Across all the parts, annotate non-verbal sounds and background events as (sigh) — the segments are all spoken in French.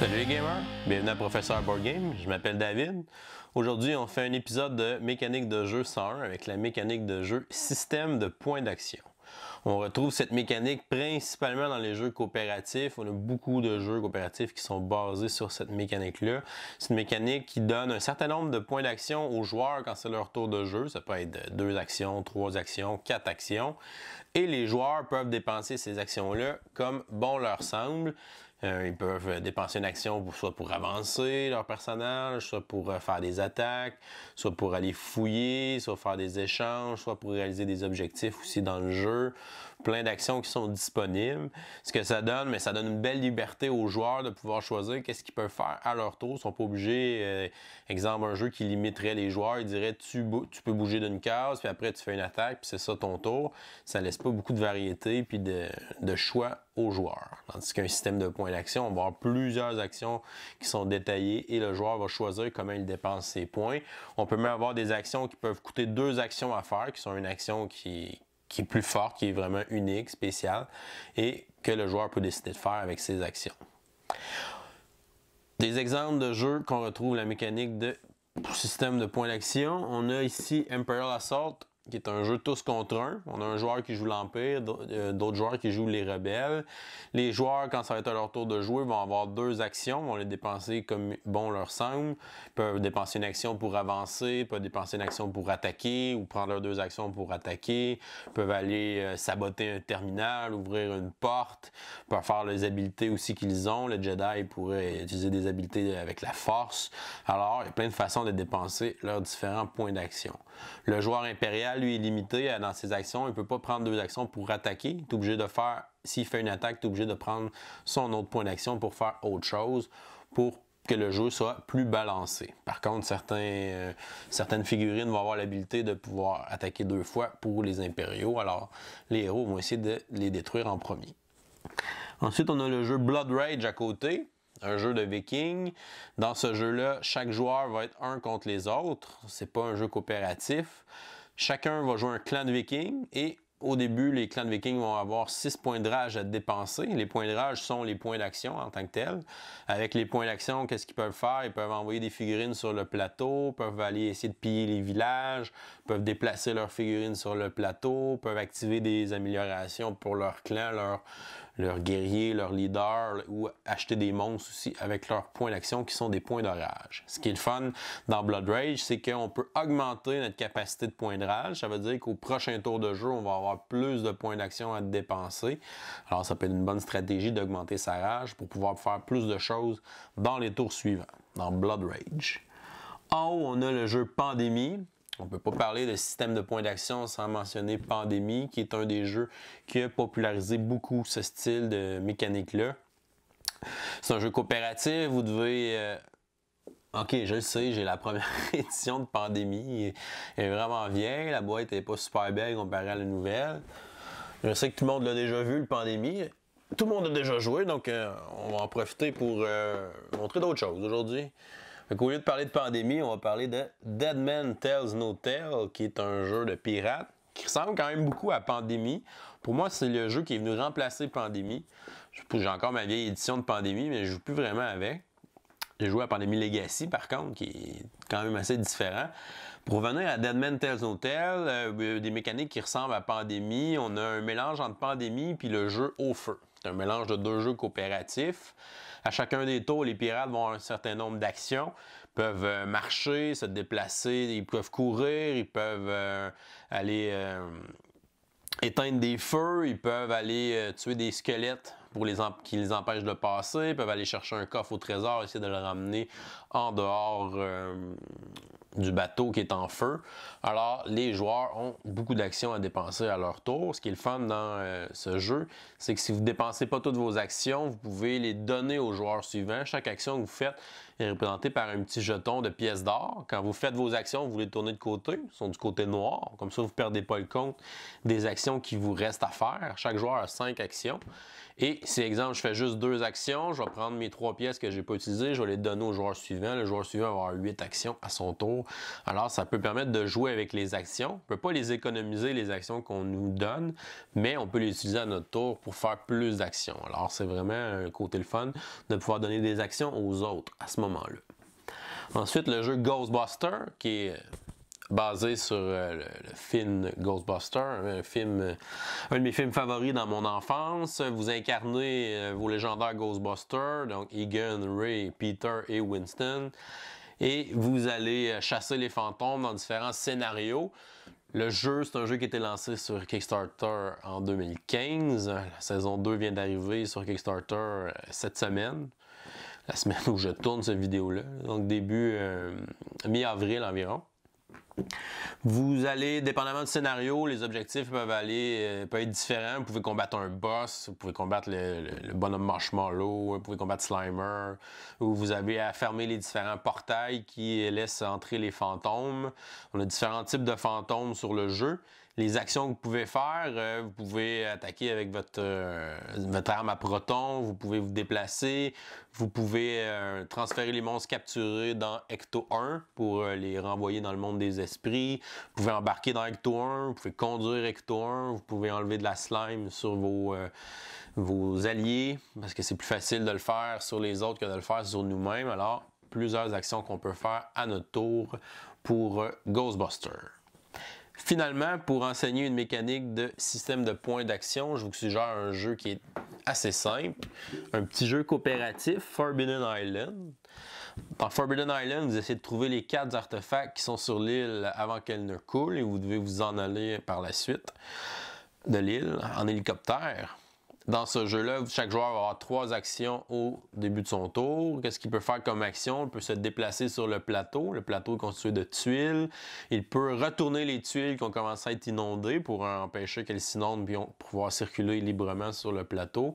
Salut les gamers, bienvenue à Professeur Board Game, je m'appelle David. Aujourd'hui, on fait un épisode de mécanique de jeu 101 avec la mécanique de jeu système de points d'action. On retrouve cette mécanique principalement dans les jeux coopératifs. On a beaucoup de jeux coopératifs qui sont basés sur cette mécanique-là. C'est une mécanique qui donne un certain nombre de points d'action aux joueurs quand c'est leur tour de jeu. Ça peut être deux actions, trois actions, quatre actions. Et les joueurs peuvent dépenser ces actions-là comme bon leur semble. Euh, ils peuvent euh, dépenser une action soit pour avancer leur personnage, soit pour euh, faire des attaques, soit pour aller fouiller, soit faire des échanges, soit pour réaliser des objectifs aussi dans le jeu. Plein d'actions qui sont disponibles. Ce que ça donne, mais ça donne une belle liberté aux joueurs de pouvoir choisir qu'est-ce qu'ils peuvent faire à leur tour. Ils sont pas obligés, exemple, un jeu qui limiterait les joueurs, il dirait tu, peux bouger d'une case, puis après tu fais une attaque, puis c'est ça ton tour. Ça laisse pas beaucoup de variété puis de choix aux joueurs. Tandis qu'un système de points action, on va avoir plusieurs actions qui sont détaillées et le joueur va choisir comment il dépense ses points. On peut même avoir des actions qui peuvent coûter deux actions à faire, qui sont une action qui, qui est plus forte, qui est vraiment unique, spéciale, et que le joueur peut décider de faire avec ses actions. Des exemples de jeux qu'on retrouve la mécanique de système de points d'action, on a ici Imperial Assault, qui est un jeu tous contre un. On a un joueur qui joue l'Empire, euh, d'autres joueurs qui jouent les rebelles. Les joueurs, quand ça va être à leur tour de jouer, vont avoir deux actions, vont les dépenser comme bon leur semble. Ils peuvent dépenser une action pour avancer, peuvent dépenser une action pour attaquer, ou prendre leurs deux actions pour attaquer. Ils peuvent aller euh, saboter un terminal, ouvrir une porte, ils peuvent faire les habiletés aussi qu'ils ont. Le Jedi pourrait utiliser des habiletés avec la force. Alors, il y a plein de façons de dépenser leurs différents points d'action. Le joueur impérial lui, est limité dans ses actions. Il ne peut pas prendre deux actions pour attaquer. Tu es obligé de faire, s'il fait une attaque, tu es obligé de prendre son autre point d'action pour faire autre chose, pour que le jeu soit plus balancé. Par contre, certains, euh, certaines figurines vont avoir l'habilité de pouvoir attaquer deux fois pour les impériaux. Alors, les héros vont essayer de les détruire en premier. Ensuite, on a le jeu Blood Rage à côté, un jeu de viking. Dans ce jeu-là, chaque joueur va être un contre les autres. C'est pas un jeu coopératif. Chacun va jouer un clan de vikings et au début, les clans de vikings vont avoir 6 points de rage à dépenser. Les points de rage sont les points d'action en tant que tels. Avec les points d'action, qu'est-ce qu'ils peuvent faire? Ils peuvent envoyer des figurines sur le plateau, peuvent aller essayer de piller les villages, peuvent déplacer leurs figurines sur le plateau, peuvent activer des améliorations pour leur clan, leur, leurs guerriers, leur leader ou acheter des monstres aussi avec leurs points d'action qui sont des points de rage. Ce qui est le fun dans Blood Rage, c'est qu'on peut augmenter notre capacité de points de rage. Ça veut dire qu'au prochain tour de jeu, on va avoir plus de points d'action à dépenser. Alors ça peut être une bonne stratégie d'augmenter sa rage pour pouvoir faire plus de choses dans les tours suivants, dans Blood Rage. En haut, on a le jeu Pandémie. On ne peut pas parler de système de points d'action sans mentionner Pandémie, qui est un des jeux qui a popularisé beaucoup ce style de mécanique-là. C'est un jeu coopératif, vous devez... Euh, ok, je le sais, j'ai la première (laughs) édition de Pandémie. Elle est vraiment vieille, la boîte n'est pas super belle comparée à la nouvelle. Je sais que tout le monde l'a déjà vu, le Pandémie. Tout le monde a déjà joué, donc euh, on va en profiter pour euh, montrer d'autres choses aujourd'hui. Donc, au lieu de parler de pandémie, on va parler de Dead Man Tells No Tale, qui est un jeu de pirates qui ressemble quand même beaucoup à Pandémie. Pour moi, c'est le jeu qui est venu remplacer Pandémie. J'ai encore ma vieille édition de Pandémie, mais je joue plus vraiment avec. J'ai joué à Pandémie Legacy, par contre, qui est quand même assez différent. Pour revenir à Dead Deadman Tells Hotel, euh, euh, des mécaniques qui ressemblent à Pandémie. On a un mélange entre Pandémie et le jeu au feu. C'est un mélange de deux jeux coopératifs. À chacun des tours, les pirates vont avoir un certain nombre d'actions, peuvent euh, marcher, se déplacer, ils peuvent courir, ils peuvent euh, aller euh, éteindre des feux, ils peuvent aller tuer des squelettes pour les qui les empêchent de passer, ils peuvent aller chercher un coffre au trésor, essayer de le ramener en dehors du bateau qui est en feu. Alors, les joueurs ont beaucoup d'actions à dépenser à leur tour. Ce qui est le fun dans euh, ce jeu, c'est que si vous ne dépensez pas toutes vos actions, vous pouvez les donner aux joueurs suivants. Chaque action que vous faites représenté par un petit jeton de pièces d'or. Quand vous faites vos actions, vous les tournez de côté, ils sont du côté noir. Comme ça, vous ne perdez pas le compte des actions qui vous restent à faire. Chaque joueur a cinq actions. Et si, exemple, je fais juste deux actions, je vais prendre mes trois pièces que j'ai pas utilisées, je vais les donner au joueur suivant. Le joueur suivant va avoir huit actions à son tour. Alors, ça peut permettre de jouer avec les actions. On ne peut pas les économiser, les actions qu'on nous donne, mais on peut les utiliser à notre tour pour faire plus d'actions. Alors, c'est vraiment un côté le fun de pouvoir donner des actions aux autres à ce moment Ensuite, le jeu Ghostbuster, qui est euh, basé sur euh, le, film Ghostbuster, un, film, euh, un de mes films favoris dans mon enfance. Vous incarnez vos légendaires Ghostbusters, donc Egan, Ray, Peter et Winston. Et vous allez chasser les fantômes dans différents scénarios. Le jeu, c'est un jeu qui a été lancé sur Kickstarter en 2015. La saison 2 vient d'arriver sur Kickstarter cette semaine la semaine où je tourne cette vidéo-là, donc début euh, mi-avril environ. Vous allez, dépendamment du scénario, les objectifs peuvent aller, euh, peuvent être différents. Vous pouvez combattre un boss, vous pouvez combattre le, le bonhomme marshmallow, vous pouvez combattre Slimer, ou vous avez à fermer les différents portails qui laissent entrer les fantômes. On a différents types de fantômes sur le jeu les actions que vous pouvez faire. Euh, vous pouvez attaquer avec votre, euh, arme à proton, vous pouvez vous déplacer, vous pouvez euh, transférer les monstres capturés dans Ecto 1 pour les renvoyer dans le monde des esprits. Vous pouvez embarquer dans Ecto 1, vous pouvez conduire Ecto 1, vous pouvez enlever de la slime sur vos, vos alliés parce que c'est plus facile de le faire sur les autres que de le faire sur nous-mêmes. Alors, plusieurs actions qu'on peut faire à notre tour pour Ghostbuster. Finalement, pour enseigner une mécanique de système de points d'action, je vous suggère un jeu qui est assez simple, un petit jeu coopératif, Forbidden Island. Dans Forbidden Island, vous essayez de trouver les quatre artefacts qui sont sur l'île avant qu'elle ne coule et vous devez vous en aller par la suite de l'île en hélicoptère. Dans ce jeu-là, chaque joueur aura trois actions au début de son tour. Qu'est-ce qu'il peut faire comme action? Il peut se déplacer sur le plateau. Le plateau est constitué de tuiles. Il peut retourner les tuiles qui ont commencé à être inondées pour empêcher qu'elles s'inondent puis pouvoir circuler librement sur le plateau.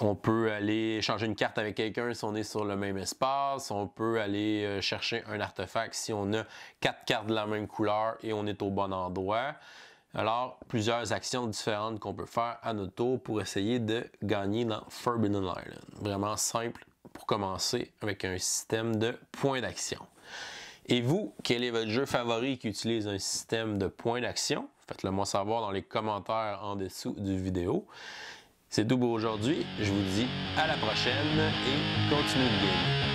On peut aller échanger une carte avec quelqu'un si on est sur le même espace. On peut aller euh, chercher un artefact si on a quatre cartes de la même couleur et on est au bon endroit. Alors, plusieurs actions différentes qu'on peut faire à notre tour pour essayer de gagner dans Forbidden Island. Vraiment simple pour commencer avec un système de points d'action. Et vous, quel est votre jeu favori qui utilise un système de points d'action? Faites-le moi savoir dans les commentaires en dessous du vidéo. C'est tout pour aujourd'hui. Je vous dis à la prochaine et continuez de game.